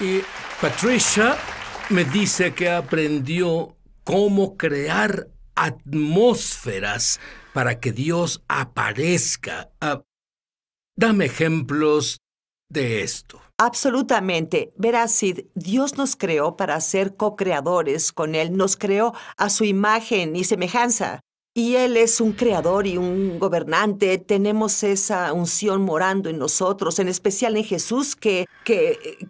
Y Patricia me dice que aprendió cómo crear atmósferas para que Dios aparezca. Ah, dame ejemplos de esto. Absolutamente. Verás, Sid, Dios nos creó para ser co-creadores con Él, nos creó a su imagen y semejanza y Él es un creador y un gobernante. Tenemos esa unción morando en nosotros, en especial en Jesús, que, que,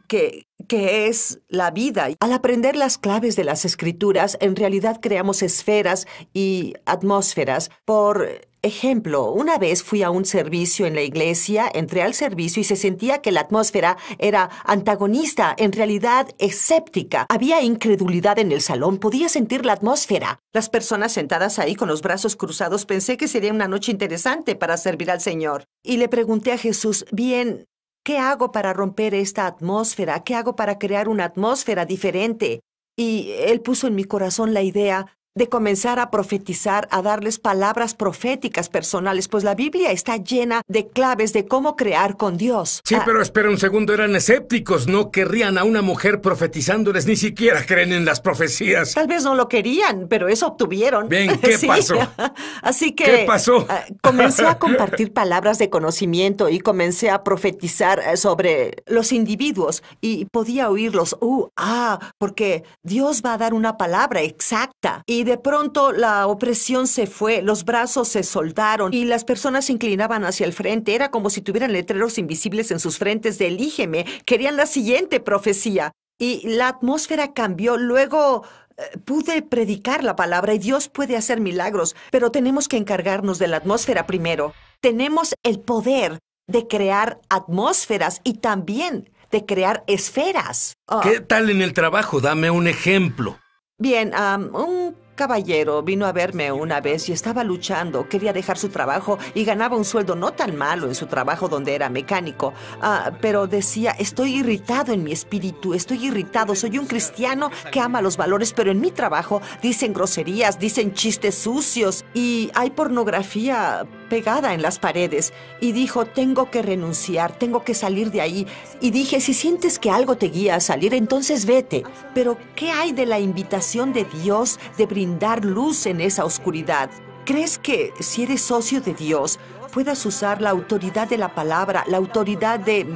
que, es la vida. Al aprender las claves de las escrituras, en realidad creamos esferas y atmósferas por Ejemplo, una vez fui a un servicio en la iglesia, entré al servicio y se sentía que la atmósfera era antagonista, en realidad escéptica. Había incredulidad en el salón, podía sentir la atmósfera. Las personas sentadas ahí con los brazos cruzados pensé que sería una noche interesante para servir al Señor. Y le pregunté a Jesús, bien, ¿qué hago para romper esta atmósfera? ¿Qué hago para crear una atmósfera diferente? Y él puso en mi corazón la idea de comenzar a profetizar, a darles palabras proféticas personales, pues la Biblia está llena de claves de cómo crear con Dios. Sí, ah. pero espera un segundo, eran escépticos, no querrían a una mujer profetizándoles, ni siquiera creen en las profecías. Tal vez no lo querían, pero eso obtuvieron. Bien, ¿qué pasó? Así que... ¿Qué pasó? Ah, comencé a compartir palabras de conocimiento y comencé a profetizar eh, sobre los individuos y podía oírlos, uh, ah, porque Dios va a dar una palabra exacta y de pronto la opresión se fue, los brazos se soldaron y las personas se inclinaban hacia el frente. Era como si tuvieran letreros invisibles en sus frentes de elígeme. Querían la siguiente profecía. Y la atmósfera cambió. Luego eh, pude predicar la palabra y Dios puede hacer milagros, pero tenemos que encargarnos de la atmósfera primero. Tenemos el poder de crear atmósferas y también de crear esferas. ¿Qué ah. tal en el trabajo? Dame un ejemplo. Bien, un caballero vino a verme una vez y estaba luchando. Quería dejar su trabajo y ganaba un sueldo no tan malo en su trabajo donde era mecánico. Ah, pero decía, estoy irritado en mi espíritu, estoy irritado. Soy un cristiano que ama los valores, pero en mi trabajo dicen groserías, dicen chistes sucios y hay pornografía pegada en las paredes y dijo, tengo que renunciar, tengo que salir de ahí. Y dije, si sientes que algo te guía a salir, entonces vete. Pero ¿qué hay de la invitación de Dios de brindar luz en esa oscuridad? ¿Crees que si eres socio de Dios, puedas usar la autoridad de la palabra, la autoridad de,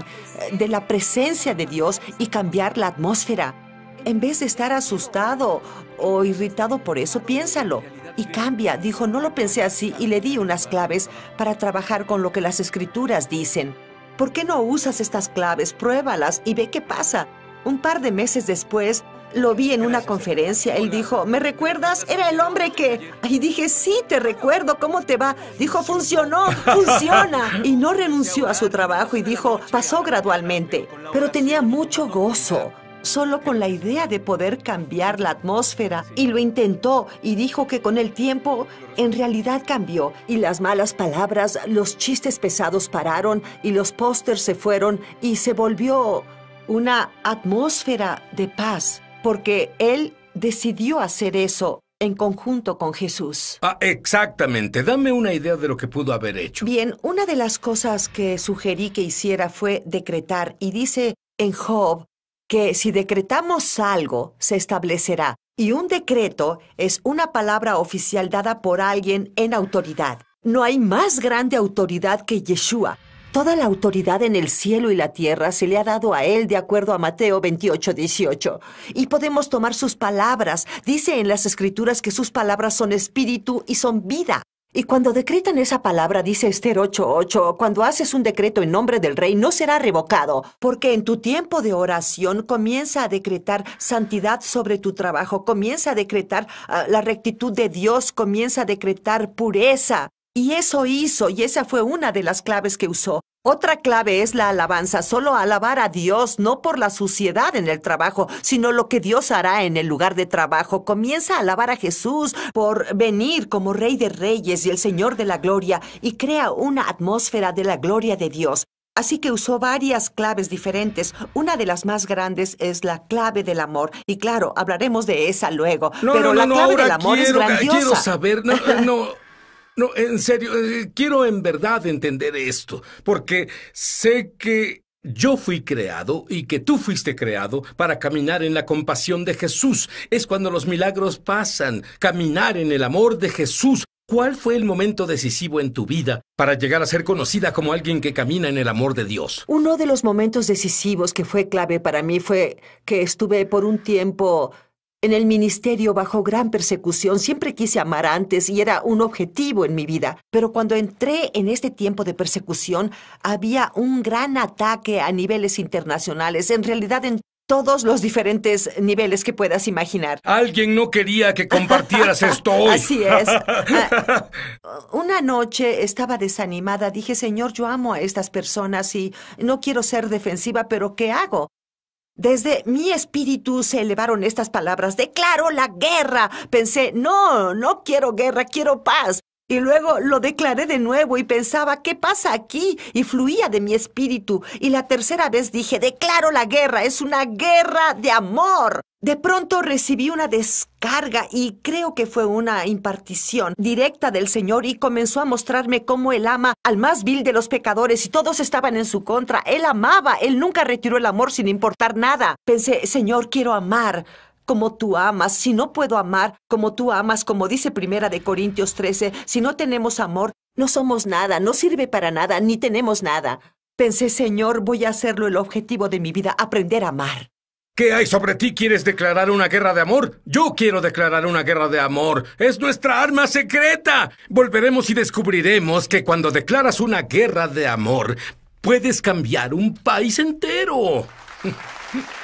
la presencia de Dios y cambiar la atmósfera? En vez de estar asustado o irritado por eso, piénsalo y cambia. Dijo, no lo pensé así y le di unas claves para trabajar con lo que las escrituras dicen. ¿Por qué no usas estas claves? Pruébalas y ve qué pasa. Un par de meses después, lo vi en una conferencia. Él dijo, ¿me recuerdas? Era el hombre que... Y dije, sí, te recuerdo, ¿cómo te va? Dijo, funcionó, funciona. Y no renunció a su trabajo y dijo, pasó gradualmente. Pero tenía mucho gozo solo con la idea de poder cambiar la atmósfera y lo intentó y dijo que con el tiempo en realidad cambió y las malas palabras, los chistes pesados pararon y los pósters se fueron y se volvió una atmósfera de paz porque él decidió hacer eso en conjunto con Jesús. Ah, exactamente. Dame una idea de lo que pudo haber hecho. Bien, una de las cosas que sugerí que hiciera fue decretar y dice en Job que si decretamos algo, se establecerá. Y un decreto es una palabra oficial dada por alguien en autoridad. No hay más grande autoridad que Yeshua. Toda la autoridad en el cielo y la tierra se le ha dado a él de acuerdo a Mateo 28, 18. Y podemos tomar sus palabras. Dice en las escrituras que sus palabras son espíritu y son vida. Y cuando decretan esa palabra, dice Esther 8.8, cuando haces un decreto en nombre del rey, no será revocado, porque en tu tiempo de oración comienza a decretar santidad sobre tu trabajo, comienza a decretar ah, la rectitud de Dios, comienza a decretar pureza. Y eso hizo, y esa fue una de las claves que usó. Otra clave es la alabanza, solo alabar a Dios, no por la suciedad en el trabajo, sino lo que Dios hará en el lugar de trabajo. Comienza a alabar a Jesús por venir como Rey de Reyes y el Señor de la Gloria y crea una atmósfera de la gloria de Dios. Así que usó varias claves diferentes. Una de las más grandes es la clave del amor. Y claro, hablaremos de esa luego. pero la clave del amor es grandiosa. Quiero saber, no, no. No, en serio, eh, quiero en verdad entender esto, porque sé que yo fui creado y que tú fuiste creado para caminar en la compasión de Jesús. Es cuando los milagros pasan, caminar en el amor de Jesús. ¿Cuál fue el momento decisivo en tu vida para llegar a ser conocida como alguien que camina en el amor de Dios? Uno de los momentos decisivos que fue clave para mí fue que estuve por un tiempo en el ministerio, bajo gran persecución, siempre quise amar antes y era un objetivo en mi vida. Pero cuando entré en este tiempo de persecución, había un gran ataque a niveles internacionales, en realidad en todos los diferentes niveles que puedas imaginar. Alguien no quería que compartieras esto hoy. Así es. Ah, una noche estaba desanimada, dije, Señor, yo amo a estas personas y no quiero ser defensiva, pero ¿qué hago? Desde mi espíritu se elevaron estas palabras. Declaro la guerra. Pensé, no, no quiero guerra, quiero paz. Y luego lo declaré de nuevo y pensaba, ¿qué pasa aquí? Y fluía de mi espíritu. Y la tercera vez dije, declaro la guerra, es una guerra de amor. De pronto recibí una descarga y creo que fue una impartición directa del Señor y comenzó a mostrarme cómo Él ama al más vil de los pecadores y todos estaban en su contra. Él amaba, Él nunca retiró el amor sin importar nada. Pensé, Señor, quiero amar como tú amas, si no puedo amar como tú amas, como dice Primera de Corintios 13, si no tenemos amor, no somos nada, no sirve para nada, ni tenemos nada. Pensé, Señor, voy a hacerlo el objetivo de mi vida, aprender a amar. ¿Qué hay sobre ti? ¿Quieres declarar una guerra de amor? Yo quiero declarar una guerra de amor. Es nuestra arma secreta. Volveremos y descubriremos que cuando declaras una guerra de amor, puedes cambiar un país entero.